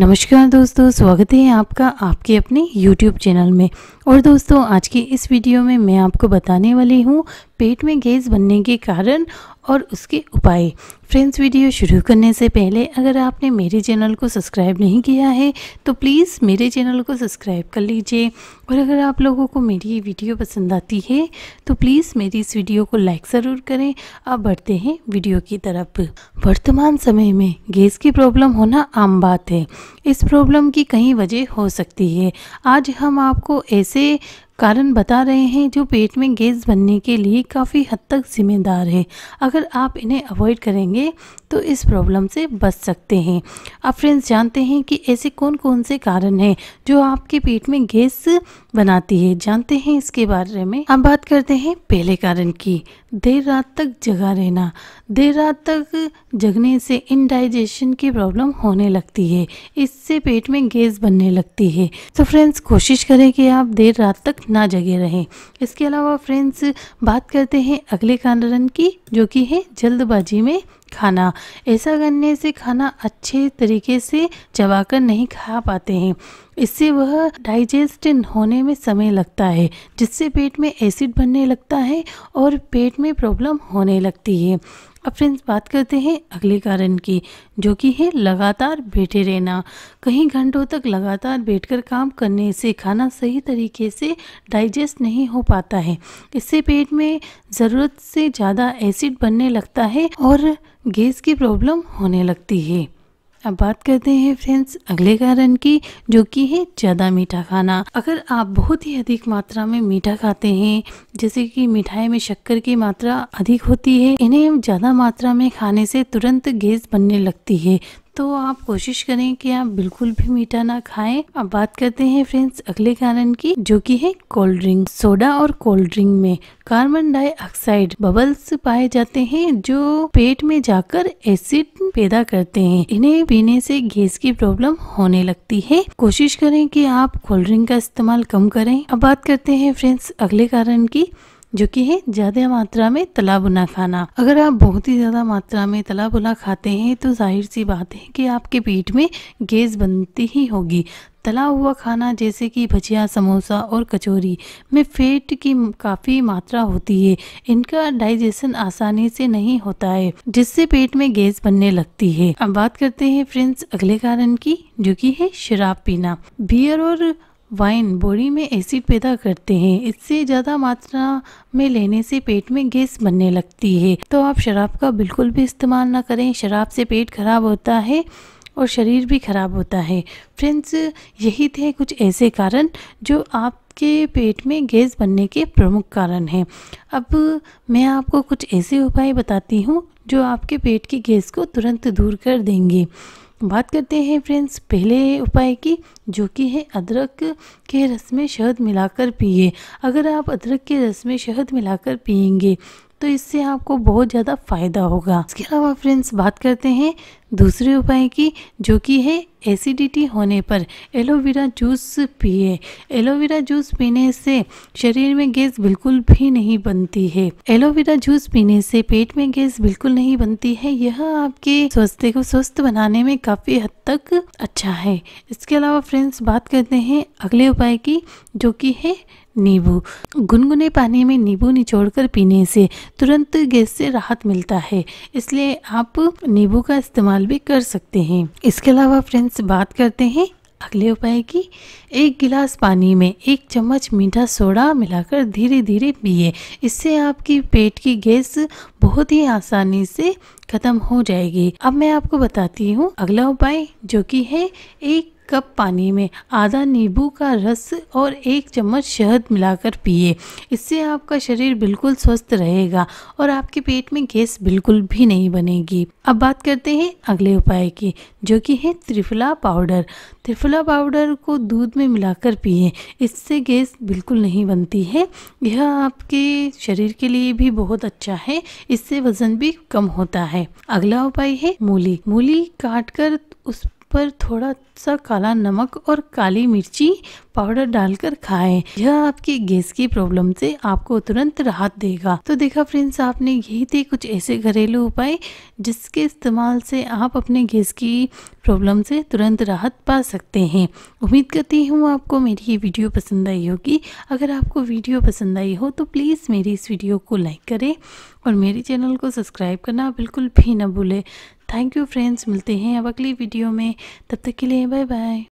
नमस्कार दोस्तों स्वागत है आपका आपके अपने YouTube चैनल में और दोस्तों आज की इस वीडियो में मैं आपको बताने वाली हूँ पेट में गैस बनने के कारण और उसके उपाय फ्रेंड्स वीडियो शुरू करने से पहले अगर आपने मेरे चैनल को सब्सक्राइब नहीं किया है तो प्लीज़ मेरे चैनल को सब्सक्राइब कर लीजिए और अगर आप लोगों को मेरी ये वीडियो पसंद आती है तो प्लीज़ मेरी इस वीडियो को लाइक ज़रूर करें अब बढ़ते हैं वीडियो की तरफ वर्तमान समय में गैस की प्रॉब्लम होना आम बात है इस प्रॉब्लम की कई वजह हो सकती है आज हम आपको ऐसे कारण बता रहे हैं जो पेट में गैस बनने के लिए काफ़ी हद तक जिम्मेदार है अगर आप इन्हें अवॉइड करेंगे तो इस प्रॉब्लम से बच सकते हैं अब फ्रेंड्स जानते हैं कि ऐसे कौन कौन से कारण हैं जो आपके पेट में गैस बनाती है जानते हैं इसके बारे में अब बात करते हैं पहले कारण की देर रात तक जगा रहना देर रात तक जगने से इनडाइजेशन की प्रॉब्लम होने लगती है इससे पेट में गैस बनने लगती है तो फ्रेंड्स कोशिश करें कि आप देर रात तक ना जगे रहें इसके अलावा फ्रेंड्स बात करते हैं अगले कारण की जो कि है जल्दबाजी में खाना ऐसा करने से खाना अच्छे तरीके से चबाकर नहीं खा पाते हैं इससे वह डाइजेस्ट होने में समय लगता है जिससे पेट में एसिड बनने लगता है और पेट में प्रॉब्लम होने लगती है अब फ्रेंड्स बात करते हैं अगले कारण की जो कि है लगातार बैठे रहना कहीं घंटों तक लगातार बैठकर काम करने से खाना सही तरीके से डाइजेस्ट नहीं हो पाता है इससे पेट में ज़रूरत से ज़्यादा एसिड बनने लगता है और गैस की प्रॉब्लम होने लगती है अब बात करते हैं फ्रेंड्स अगले कारण की जो कि है ज़्यादा मीठा खाना अगर आप बहुत ही अधिक मात्रा में मीठा खाते हैं जैसे कि मिठाई में शक्कर की मात्रा अधिक होती है इन्हें ज़्यादा मात्रा में खाने से तुरंत गैस बनने लगती है तो आप कोशिश करें कि आप बिल्कुल भी मीठा ना खाएं अब बात करते हैं फ्रेंड्स अगले कारण की जो कि है कोल्ड ड्रिंक सोडा और कोल्ड ड्रिंक में कार्बन डाइऑक्साइड बबल्स पाए जाते हैं जो पेट में जाकर एसिड पैदा करते हैं इन्हें पीने से गैस की प्रॉब्लम होने लगती है कोशिश करें कि आप कोल्ड ड्रिंक का इस्तेमाल कम करें अब बात करते हैं फ्रेंड्स अगले कारण की जो कि है ज़्यादा मात्रा में तला बुना खाना अगर आप बहुत ही ज़्यादा मात्रा में तला बुना खाते हैं तो जाहिर सी बात है कि आपके पेट में गैस बनती ही होगी तला हुआ खाना जैसे कि भजिया समोसा और कचौरी में फेट की काफ़ी मात्रा होती है इनका डाइजेशन आसानी से नहीं होता है जिससे पेट में गैस बनने लगती है अब बात करते हैं फ्रेंड्स अगले कारण की जो कि है शराब पीना बियर और वाइन बॉडी में एसिड पैदा करते हैं इससे ज़्यादा मात्रा में लेने से पेट में गैस बनने लगती है तो आप शराब का बिल्कुल भी इस्तेमाल ना करें शराब से पेट खराब होता है और शरीर भी ख़राब होता है फ्रेंड्स यही थे कुछ ऐसे कारण जो आपके पेट में गैस बनने के प्रमुख कारण हैं अब मैं आपको कुछ ऐसे उपाय बताती हूँ जो आपके पेट की गैस को तुरंत दूर कर देंगे बात करते हैं फ्रेंड्स पहले उपाय की जो कि है अदरक के रस में शहद मिलाकर पिए अगर आप अदरक के रस में शहद मिलाकर पियेंगे तो इससे आपको बहुत ज़्यादा फ़ायदा होगा इसके अलावा फ्रेंड्स बात करते हैं दूसरे उपाय की जो कि है एसिडिटी होने पर एलोवेरा जूस पिए एलोवेरा जूस पीने से शरीर में गैस बिल्कुल भी नहीं बनती है एलोवेरा जूस पीने से पेट में गैस बिल्कुल नहीं बनती है यह आपके स्वास्थ्य को स्वस्थ बनाने में काफी हद तक अच्छा है इसके अलावा फ्रेंड्स बात करते हैं अगले उपाय की जो कि है नींबू गुनगुने पानी में नींबू निचोड़कर पीने से तुरंत गैस से राहत मिलता है इसलिए आप नींबू का इस्तेमाल इस्तेमाल भी कर सकते हैं इसके अलावा फ्रेंड्स बात करते हैं अगले उपाय की एक गिलास पानी में एक चम्मच मीठा सोडा मिलाकर धीरे धीरे पिए इससे आपकी पेट की गैस बहुत ही आसानी से खत्म हो जाएगी अब मैं आपको बताती हूँ अगला उपाय जो कि है एक कप पानी में आधा नींबू का रस और एक चम्मच शहद मिलाकर पिए इससे आपका शरीर बिल्कुल स्वस्थ रहेगा और आपके पेट में गैस बिल्कुल भी नहीं बनेगी अब बात करते हैं अगले उपाय की जो कि है त्रिफला पाउडर त्रिफला पाउडर को दूध में मिलाकर पिए इससे गैस बिल्कुल नहीं बनती है यह आपके शरीर के लिए भी बहुत अच्छा है इससे वजन भी कम होता है अगला उपाय है मूली मूली काट कर उस पर थोड़ा सा काला नमक और काली मिर्ची पाउडर डालकर खाएं यह आपकी गैस की प्रॉब्लम से आपको तुरंत राहत देगा तो देखा फ्रेंड्स आपने यही थे कुछ ऐसे घरेलू उपाय जिसके इस्तेमाल से आप अपने गैस की प्रॉब्लम से तुरंत राहत पा सकते हैं उम्मीद करती हूँ आपको मेरी ये वीडियो पसंद आई होगी अगर आपको वीडियो पसंद आई हो तो प्लीज़ मेरी इस वीडियो को लाइक करें और मेरे चैनल को सब्सक्राइब करना बिल्कुल भी ना भूलें थैंक यू फ्रेंड्स मिलते हैं अब अगली वीडियो में तब तक के लिए बाय बाय